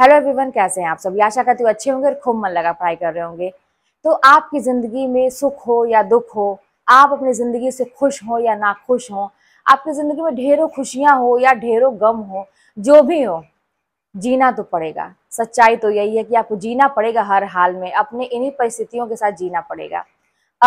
hello everyone कैसे हैं आप सभी आशा करती हूँ अच्छे होंगे और खूब मन लगा पढ़ाई कर रहे होंगे तो आपकी ज़िंदगी में सुख हो या दुख हो आप अपनी ज़िंदगी से खुश हो या ना खुश हो आपकी ज़िंदगी में ढेरों खुशियाँ हो या ढेरों गम हो जो भी हो जीना तो पड़ेगा सच्चाई तो यही है कि आपको जीना पड़ेगा हर हाल में अपने इन्हीं परिस्थितियों के साथ जीना पड़ेगा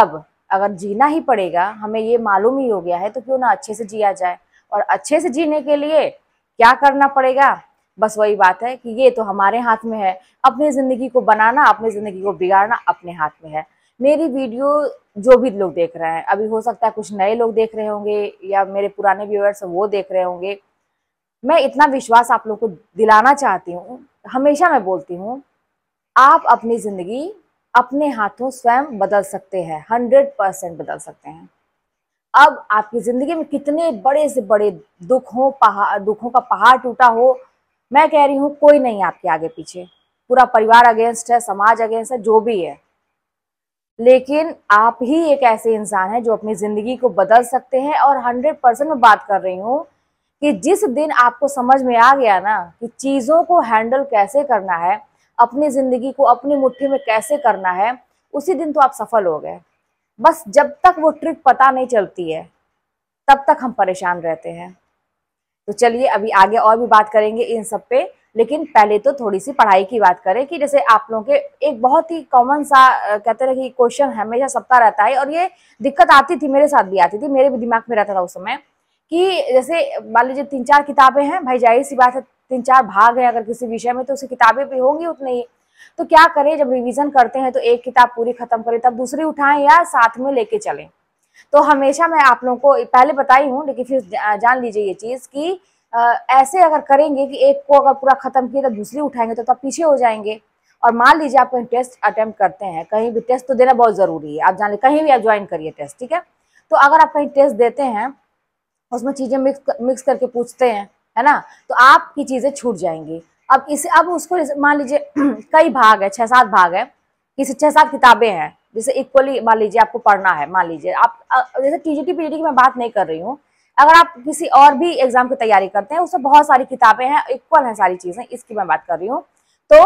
अब अगर जीना ही पड़ेगा हमें ये मालूम ही हो गया है तो क्यों ना अच्छे से जिया जाए और अच्छे से जीने के लिए क्या करना पड़ेगा बस वही बात है कि ये तो हमारे हाथ में है अपनी ज़िंदगी को बनाना अपनी ज़िंदगी को बिगाड़ना अपने हाथ में है मेरी वीडियो जो भी लोग देख रहे हैं अभी हो सकता है कुछ नए लोग देख रहे होंगे या मेरे पुराने व्यूअर्स वो देख रहे होंगे मैं इतना विश्वास आप लोग को दिलाना चाहती हूँ हमेशा मैं बोलती हूँ आप अपनी ज़िंदगी अपने हाथों स्वयं बदल सकते हैं हंड्रेड परसेंट बदल सकते हैं अब आपकी ज़िंदगी में कितने बड़े से बड़े दुख हो पहाड़ दुखों का पहाड़ टूटा हो मैं कह रही हूँ कोई नहीं आपके आगे पीछे पूरा परिवार अगेंस्ट है समाज अगेंस्ट है जो भी है लेकिन आप ही एक ऐसे इंसान हैं जो अपनी ज़िंदगी को बदल सकते हैं और हंड्रेड परसेंट मैं बात कर रही हूँ कि जिस दिन आपको समझ में आ गया ना कि चीज़ों को हैंडल कैसे करना है अपनी ज़िंदगी को अपनी मुट्ठी में कैसे करना है उसी दिन तो आप सफल हो गए बस जब तक वो ट्रिक पता नहीं चलती है तब तक हम परेशान रहते हैं तो चलिए अभी आगे और भी बात करेंगे इन सब पे लेकिन पहले तो थोड़ी सी पढ़ाई की बात करें कि जैसे आप लोगों के एक बहुत ही कॉमन सा कहते रहे कि क्वेश्चन हमेशा सबका रहता है और ये दिक्कत आती थी मेरे साथ भी आती थी मेरे भी दिमाग में रहता था उस समय कि जैसे मान लीजिए तीन चार किताबें हैं भाई जाहिर सी बात है तीन चार भाग है अगर किसी विषय में तो उसे किताबें भी होंगी उतनी ही तो क्या करें जब रिवीजन करते हैं तो एक किताब पूरी खत्म करें तब दूसरी उठाएं या साथ में लेके चलें तो हमेशा मैं आप लोगों को पहले बताई हूँ लेकिन फिर जान लीजिए ये चीज़ कि आ, ऐसे अगर करेंगे कि एक को अगर पूरा ख़त्म किया तो दूसरी उठाएंगे तो तब पीछे हो जाएंगे और मान लीजिए आप कहीं टेस्ट अटेम्प्ट करते हैं कहीं भी टेस्ट तो देना बहुत ज़रूरी है आप जान लीजिए कहीं भी आप ज्वाइन करिए टेस्ट ठीक है तो अगर आप कहीं टेस्ट देते हैं उसमें चीज़ें मिक्स मिक्स करके पूछते हैं है ना तो आपकी चीज़ें छूट जाएंगी अब इसे अब उसको मान लीजिए कई भाग है छः सात भाग है किसी छः सात किताबें हैं जैसे इक्वली मान लीजिए आपको पढ़ना है मान लीजिए आप जैसे टीजीटी पीजीटी e की मैं बात नहीं कर रही हूँ अगर आप किसी और भी एग्जाम की तैयारी करते हैं उसमें बहुत सारी किताबें हैं इक्वल हैं सारी चीज़ें इसकी मैं बात कर रही हूँ तो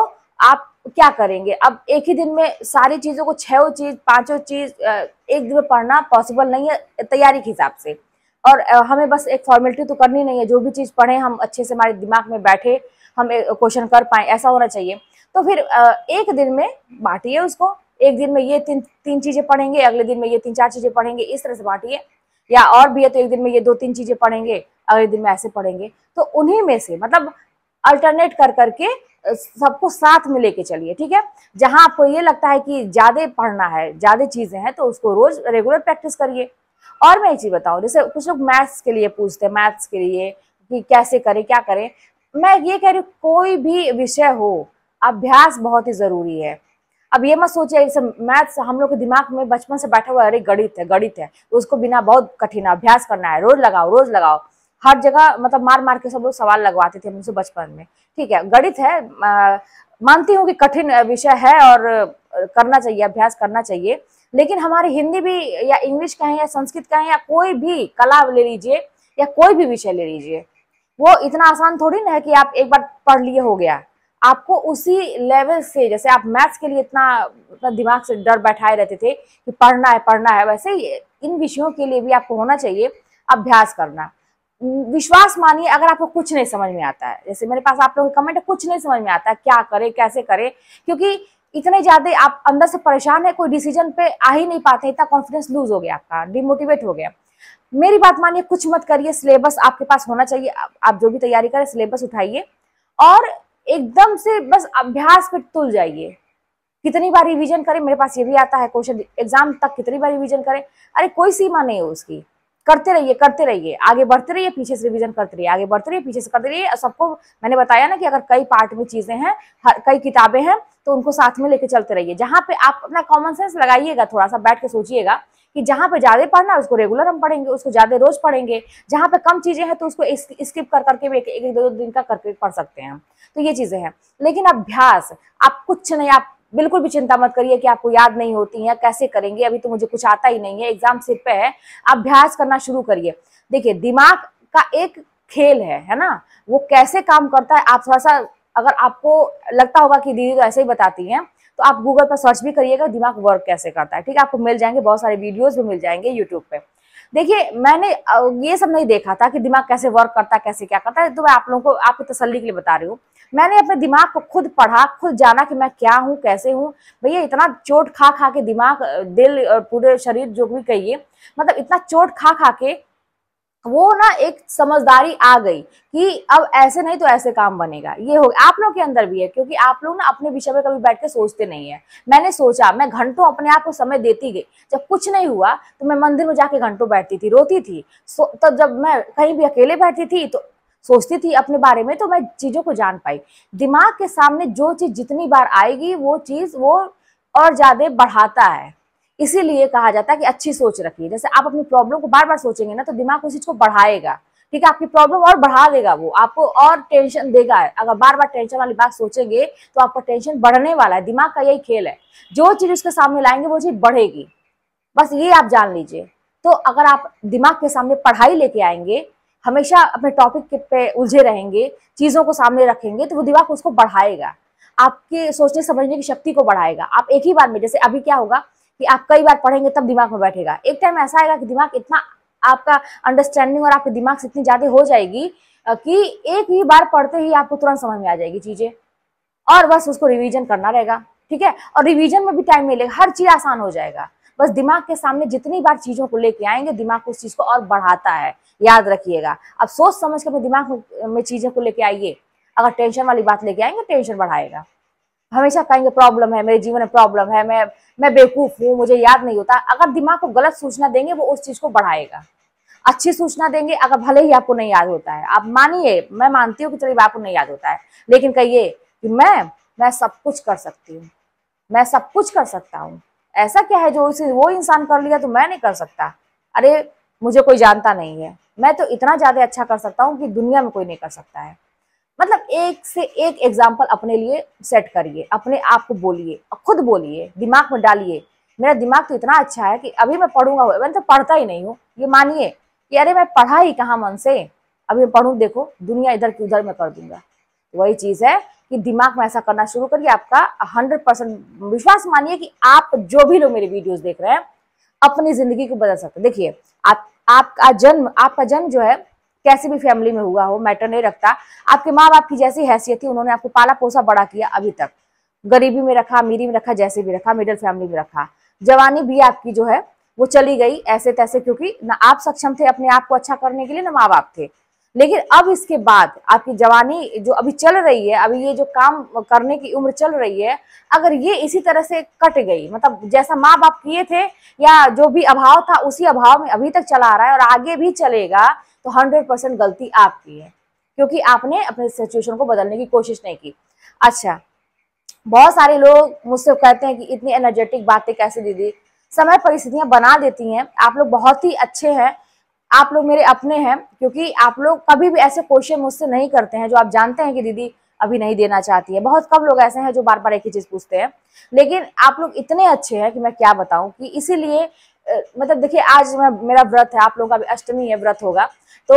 आप क्या करेंगे अब एक ही दिन में सारी चीज़ों को छो चीज़ पाँचों चीज़ एक दिन में पढ़ना पॉसिबल नहीं है तैयारी के हिसाब से और हमें बस एक फॉर्मेलिटी तो करनी नहीं है जो भी चीज़ पढ़ें हम अच्छे से हमारे दिमाग में बैठे हम क्वेश्चन कर पाए ऐसा होना चाहिए तो फिर एक दिन में बांटिए उसको एक दिन में ये तीन तीन चीज़ें पढ़ेंगे अगले दिन में ये तीन चार चीज़ें पढ़ेंगे इस तरह से बांटिए या और भी है तो एक दिन में ये दो तीन चीज़ें पढ़ेंगे अगले दिन में ऐसे पढ़ेंगे तो उन्हीं में से मतलब अल्टरनेट कर करके सबको साथ में लेके चलिए ठीक है जहां आपको ये लगता है कि ज़्यादा पढ़ना है ज़्यादा चीज़ें हैं तो उसको रोज़ रेगुलर प्रैक्टिस करिए और मैं एक चीज़ बताऊँ जैसे कुछ लोग मैथ्स के लिए पूछते हैं मैथ्स के लिए कि कैसे करें क्या करें मैं ये कह रही हूँ कोई भी विषय हो अभ्यास बहुत ही ज़रूरी है अब ये मत सोचिए जैसे मैथ्स हम लोग के दिमाग में बचपन से बैठा हुआ अरे गणित है गणित है तो उसको बिना बहुत कठिन अभ्यास करना है रोज लगाओ रोज लगाओ हर जगह मतलब मार मार के सब लोग सवाल लगवाते थे मुझसे बचपन में ठीक है गणित है मानती हूँ कि कठिन विषय है और करना चाहिए अभ्यास करना चाहिए लेकिन हमारे हिंदी भी या इंग्लिश का है या संस्कृत का है या कोई भी कला ले लीजिए या कोई भी विषय ले लीजिए वो इतना आसान थोड़ी ना है कि आप एक बार पढ़ लिए हो गया आपको उसी लेवल से जैसे आप मैथ्स के लिए इतना अपना दिमाग से डर बैठाए रहते थे कि पढ़ना है पढ़ना है वैसे इन विषयों के लिए भी आपको होना चाहिए अभ्यास करना विश्वास मानिए अगर आपको कुछ नहीं समझ में आता है जैसे मेरे पास आप लोगों का कमेंट है कुछ नहीं समझ में आता है क्या करें कैसे करें क्योंकि इतने ज्यादा आप अंदर से परेशान है कोई डिसीजन पे आ ही नहीं पाते इतना कॉन्फिडेंस लूज हो गया आपका डिमोटिवेट हो गया मेरी बात मानिए कुछ मत करिए सिलेबस आपके पास होना चाहिए आप जो भी तैयारी करें सिलेबस उठाइए और एकदम से बस अभ्यास पे तुल जाइए कितनी बार रिवीजन करें मेरे पास ये भी आता है क्वेश्चन एग्जाम तक कितनी बार रिवीजन करें अरे कोई सीमा नहीं है उसकी करते रहिए करते रहिए आगे बढ़ते रहिए पीछे से रिवीजन करते रहिए आगे बढ़ते रहिए पीछे से करते रहिए सबको मैंने बताया ना कि अगर कई पार्ट में चीजें हैं कई किताबें हैं तो उनको साथ में लेके चलते रहिए जहाँ पे आप अपना कॉमन सेंस लगाइएगा थोड़ा सा बैठ के सोचिएगा कि जहाँ पर ज़्यादा पढ़ना है उसको रेगुलर हम पढ़ेंगे उसको ज़्यादा रोज पढ़ेंगे जहाँ पर कम चीज़ें हैं तो उसको स्किप कर करके भी एक एक दो दिन का करके पढ़ सकते हैं हम तो ये चीज़ें हैं लेकिन अभ्यास आप कुछ नहीं आप बिल्कुल भी चिंता मत करिए कि आपको याद नहीं होती है कैसे करेंगे अभी तो मुझे कुछ आता ही नहीं है एग्जाम सिर पे है अभ्यास करना शुरू करिए देखिए दिमाग का एक खेल है है ना वो कैसे काम करता है आप थोड़ा सा अगर आपको लगता होगा कि दीदी तो ऐसे ही बताती हैं तो आप गूगल पर सर्च भी करिएगा दिमाग वर्क कैसे करता है ठीक है आपको मिल जाएंगे बहुत सारे वीडियोज भी मिल जाएंगे यूट्यूब पर देखिए मैंने ये सब नहीं देखा था कि दिमाग कैसे वर्क करता है कैसे क्या करता है तो मैं आप लोगों को आपकी तसल्ली के लिए बता रही हूँ मैंने अपने दिमाग को खुद पढ़ा खुद जाना कि मैं क्या हूँ कैसे हूँ भैया इतना चोट खा खा के दिमाग दिल और पूरे शरीर जो भी कहिए मतलब इतना चोट खा खा के वो ना एक समझदारी आ गई कि अब ऐसे नहीं तो ऐसे काम बनेगा ये हो आप लोग के अंदर भी है क्योंकि आप लोग ना अपने विषय पर कभी बैठ के सोचते नहीं है मैंने सोचा मैं घंटों अपने आप को समय देती गई जब कुछ नहीं हुआ तो मैं मंदिर में जाके घंटों बैठती थी रोती थी तो जब मैं कहीं भी अकेले बैठती थी तो सोचती थी अपने बारे में तो मैं चीज़ों को जान पाई दिमाग के सामने जो चीज़ जितनी बार आएगी वो चीज़ वो और ज़्यादा बढ़ाता है इसीलिए कहा जाता है कि अच्छी सोच रखिए जैसे आप अपनी प्रॉब्लम को बार बार सोचेंगे ना तो दिमाग उस चीज को बढ़ाएगा ठीक है आपकी प्रॉब्लम और बढ़ा देगा वो आपको और टेंशन देगा अगर बार बार टेंशन वाली बात सोचेंगे तो आपका टेंशन बढ़ने वाला है दिमाग का यही खेल है जो चीज उसके सामने लाएंगे वो चीज बढ़ेगी बस ये आप जान लीजिए तो अगर आप दिमाग के सामने पढ़ाई लेके आएंगे हमेशा अपने टॉपिक पे उलझे रहेंगे चीजों को सामने रखेंगे तो वो दिमाग उसको बढ़ाएगा आपके सोचने समझने की शक्ति को बढ़ाएगा आप एक ही बार में जैसे अभी क्या होगा कि आप कई बार पढ़ेंगे तब दिमाग में बैठेगा एक टाइम ऐसा आएगा कि दिमाग इतना आपका अंडरस्टैंडिंग और आपके दिमाग से इतनी ज़्यादा हो जाएगी कि एक ही बार पढ़ते ही आपको तुरंत समझ में आ जाएगी चीज़ें और बस उसको रिवीजन करना रहेगा ठीक है और रिवीजन में भी टाइम मिलेगा हर चीज़ आसान हो जाएगा बस दिमाग के सामने जितनी बार चीज़ों को लेके आएंगे दिमाग उस चीज़ को और बढ़ाता है याद रखिएगा अब सोच समझ के अपने दिमाग में चीज़ों को लेके आइए अगर टेंशन वाली बात लेके आएंगे टेंशन बढ़ाएगा हमेशा कहेंगे प्रॉब्लम है मेरे जीवन में प्रॉब्लम है मैं मैं बेवकूफ़ हूँ मुझे याद नहीं होता अगर दिमाग को गलत सूचना देंगे वो उस चीज़ को बढ़ाएगा अच्छी सूचना देंगे अगर भले ही आपको नहीं याद होता है आप मानिए मैं मानती हूँ कि चलिए आपको नहीं याद होता है लेकिन कहिए कि मैं मैं सब कुछ कर सकती हूँ मैं सब कुछ कर सकता हूँ ऐसा क्या है जो उसे वो इंसान कर लिया तो मैं नहीं कर सकता अरे मुझे कोई जानता नहीं है मैं तो इतना ज़्यादा अच्छा कर सकता हूँ कि दुनिया में कोई नहीं कर सकता है मतलब एक से एक एग्जाम्पल अपने लिए सेट करिए अपने आप को बोलिए खुद बोलिए दिमाग में डालिए मेरा दिमाग तो इतना अच्छा है कि अभी मैं पढ़ूंगा मैं तो पढ़ता ही नहीं हूँ ये मानिए कि अरे मैं पढ़ा ही कहाँ मन से अभी मैं पढ़ूँ देखो दुनिया इधर की उधर मैं कर दूंगा वही चीज़ है कि दिमाग में ऐसा करना शुरू करिए आपका हंड्रेड परसेंट विश्वास मानिए कि आप जो भी लोग मेरे वीडियोस देख रहे हैं अपनी जिंदगी को बदल सकते देखिए आप आपका जन्म आपका जन्म जो है कैसे भी फैमिली में हुआ हो मैटर नहीं रखता आपके माँ बाप की जैसी हैसियत थी उन्होंने आपको पाला पोसा बड़ा किया अभी तक गरीबी में रखा अमीरी में रखा जैसे भी रखा मिडिल फैमिली में रखा जवानी भी आपकी जो है वो चली गई ऐसे तैसे क्योंकि ना आप सक्षम थे अपने आप को अच्छा करने के लिए ना माँ बाप थे लेकिन अब इसके बाद आपकी जवानी जो अभी चल रही है अभी ये जो काम करने की उम्र चल रही है अगर ये इसी तरह से कट गई मतलब जैसा माँ बाप किए थे या जो भी अभाव था उसी अभाव में अभी तक चला रहा है और आगे भी चलेगा तो हंड्रेड परसेंट गलती आपकी है क्योंकि आपने अपने सिचुएशन को बदलने की कोशिश नहीं की अच्छा बहुत सारे लोग मुझसे कहते हैं कि इतनी एनर्जेटिक बातें कैसे दीदी समय परिस्थितियां बना देती हैं आप लोग बहुत ही अच्छे हैं आप लोग मेरे अपने हैं क्योंकि आप लोग कभी भी ऐसे क्वेश्चन मुझसे नहीं करते हैं जो आप जानते हैं कि दीदी अभी नहीं देना चाहती है बहुत कम लोग ऐसे हैं जो बार बार एक ही चीज़ पूछते हैं लेकिन आप लोग इतने अच्छे हैं कि मैं क्या बताऊं कि इसीलिए मतलब देखिए आज मैं मेरा व्रत है आप लोगों का अष्टमी है व्रत होगा तो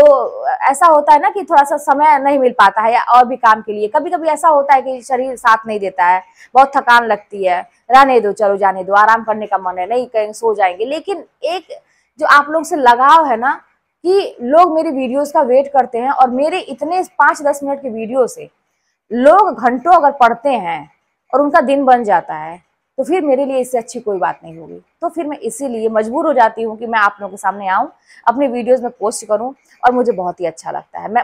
ऐसा होता है ना कि थोड़ा सा समय नहीं मिल पाता है या और भी काम के लिए कभी कभी ऐसा होता है कि शरीर साथ नहीं देता है बहुत थकान लगती है रहने दो चलो जाने दो आराम करने का मन है नहीं कहीं सो जाएंगे लेकिन एक जो आप लोग से लगाव है ना कि लोग मेरी वीडियोस का वेट करते हैं और मेरे इतने पाँच दस मिनट के वीडियो से लोग घंटों अगर पढ़ते हैं और उनका दिन बन जाता है तो फिर मेरे लिए इससे अच्छी कोई बात नहीं होगी तो फिर मैं इसीलिए मजबूर हो जाती हूँ कि मैं आप लोगों के सामने आऊँ अपने वीडियोज़ में पोस्ट करूँ और मुझे बहुत ही अच्छा लगता है मैं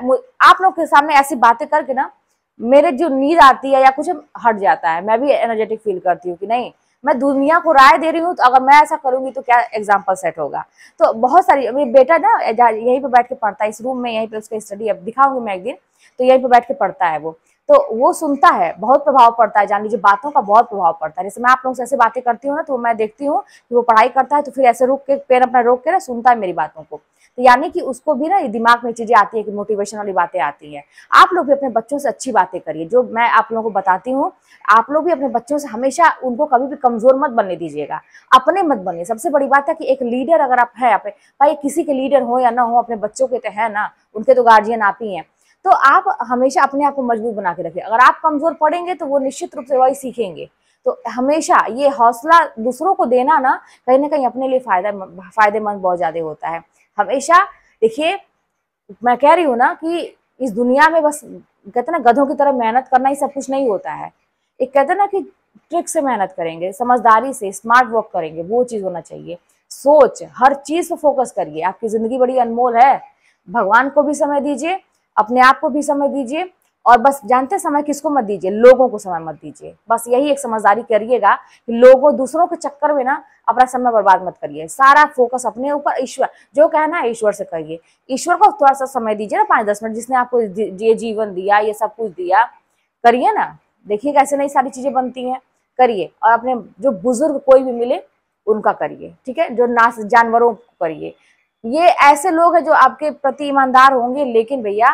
आप लोग के सामने ऐसी बातें करके ना मेरे जो नींद आती है या कुछ हट जाता है मैं भी एनर्जेटिक फील करती हूँ कि नहीं मैं दुनिया को राय दे रही हूँ तो अगर मैं ऐसा करूंगी तो क्या एग्जाम्पल सेट होगा तो बहुत सारी मेरे बेटा ना यहीं पर बैठ के पढ़ता है इस रूम में यहीं पर उसका स्टडी अब दिखाऊंगी मैं एक दिन तो यहीं पर बैठ के पढ़ता है वो तो वो सुनता है बहुत प्रभाव पड़ता है जान लीजिए बातों का बहुत प्रभाव पड़ता है जैसे मैं आप लोगों से ऐसे बातें करती हूँ ना तो मैं देखती हूँ कि वो पढ़ाई करता है तो फिर ऐसे रुक के पेन अपना रोक के ना सुनता है मेरी बातों को तो यानी कि उसको भी ना ये दिमाग में चीज़ें आती है कि मोटिवेशन वाली बातें आती हैं आप लोग भी अपने बच्चों से अच्छी बातें करिए जो मैं आप लोगों को बताती हूँ आप लोग भी अपने बच्चों से हमेशा उनको कभी भी कमज़ोर मत बनने दीजिएगा अपने मत बनिए सबसे बड़ी बात है कि एक लीडर अगर आप हैं भाई किसी के लीडर हो या ना हो अपने बच्चों के तो है ना उनके तो गार्जियन आप ही हैं तो आप हमेशा अपने आप को मजबूत बना के रखें अगर आप कमजोर पड़ेंगे तो वो निश्चित रूप से वही सीखेंगे तो हमेशा ये हौसला दूसरों को देना ना कहीं ना कहीं अपने लिए फायदा फायदेमंद बहुत ज्यादा होता है हमेशा देखिए मैं कह रही हूँ ना कि इस दुनिया में बस कहते ना गधों की तरह मेहनत करना ही सब कुछ नहीं होता है एक कहते ना कि ट्रिक से मेहनत करेंगे समझदारी से स्मार्ट वर्क करेंगे वो चीज़ होना चाहिए सोच हर चीज़ पर फोकस करिए आपकी ज़िंदगी बड़ी अनमोल है भगवान को भी समय दीजिए अपने आप को भी समय दीजिए और बस जानते समय किसको मत दीजिए लोगों को समय मत दीजिए बस यही एक समझदारी करिएगा कि लोगों दूसरों के चक्कर में ना अपना समय बर्बाद मत करिए सारा फोकस अपने ऊपर ईश्वर जो कहना है ईश्वर से करिए ईश्वर को थोड़ा सा समय दीजिए ना पाँच दस मिनट जिसने आपको ये जीवन दिया ये सब कुछ दिया करिए ना देखिए कैसे नई सारी चीज़ें बनती हैं करिए और अपने जो बुजुर्ग कोई भी मिले उनका करिए ठीक है जो नास जानवरों को करिए ये ऐसे लोग हैं जो आपके प्रति ईमानदार होंगे लेकिन भैया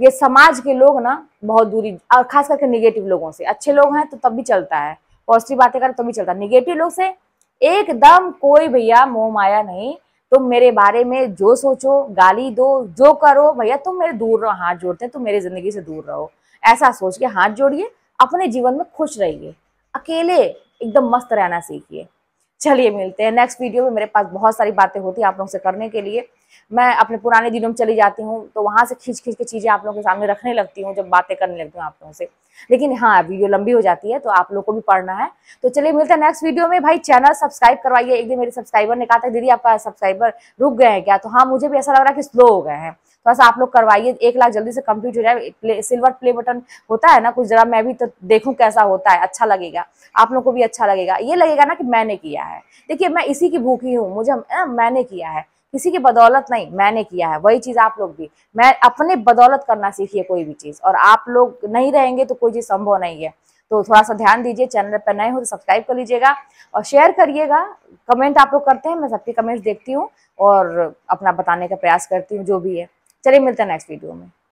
ये समाज के लोग ना बहुत दूरी और खास करके निगेटिव लोगों से अच्छे लोग हैं तो तब भी चलता है पॉजिटिव बातें करें तो तब भी चलता है निगेटिव लोग से एकदम कोई भैया मोह माया नहीं तुम तो मेरे बारे में जो सोचो गाली दो जो करो भैया तुम मेरे दूर रहो हाथ जोड़ते तुम मेरी जिंदगी से दूर रहो ऐसा सोच के हाथ जोड़िए अपने जीवन में खुश रहिए अकेले एकदम मस्त रहना सीखिए चलिए मिलते हैं नेक्स्ट वीडियो में मेरे पास बहुत सारी बातें होती हैं आप लोगों से करने के लिए मैं अपने पुराने दिनों में चली जाती हूँ तो वहाँ से खींच खींच के चीज़ें आप लोगों के सामने रखने लगती हूँ जब बातें करने लगती हूँ आप लोगों से लेकिन हाँ वीडियो लंबी हो जाती है तो आप लोग को भी पढ़ना है तो चलिए मिलते हैं नेक्स्ट वीडियो में भाई चैनल सब्सक्राइब करवाइए एक दिन मेरे सब्सक्राइबर ने कहा था दीदी आपका सब्सक्राइबर रुक गए हैं क्या तो हाँ मुझे भी ऐसा लग रहा है कि स्लो हो गए हैं थोड़ा तो सा आप लोग करवाइए एक लाख जल्दी से कंप्लीट हो जाए प्ले, सिल्वर प्ले बटन होता है ना कुछ जरा मैं भी तो देखूँ कैसा होता है अच्छा लगेगा आप लोग को भी अच्छा लगेगा ये लगेगा ना कि मैंने किया है देखिए मैं इसी की भूखी हूँ मुझे मैंने किया है किसी की बदौलत नहीं मैंने किया है वही चीज़ आप लोग भी मैं अपने बदौलत करना सीखिए कोई भी चीज़ और आप लोग नहीं रहेंगे तो कोई चीज़ संभव नहीं है तो थोड़ा सा ध्यान दीजिए चैनल पर नए हो तो सब्सक्राइब कर लीजिएगा और शेयर करिएगा कमेंट आप लोग करते हैं मैं सबके कमेंट्स देखती हूँ और अपना बताने का प्रयास करती हूँ जो भी है चलिए मिलते हैं नेक्स्ट वीडियो में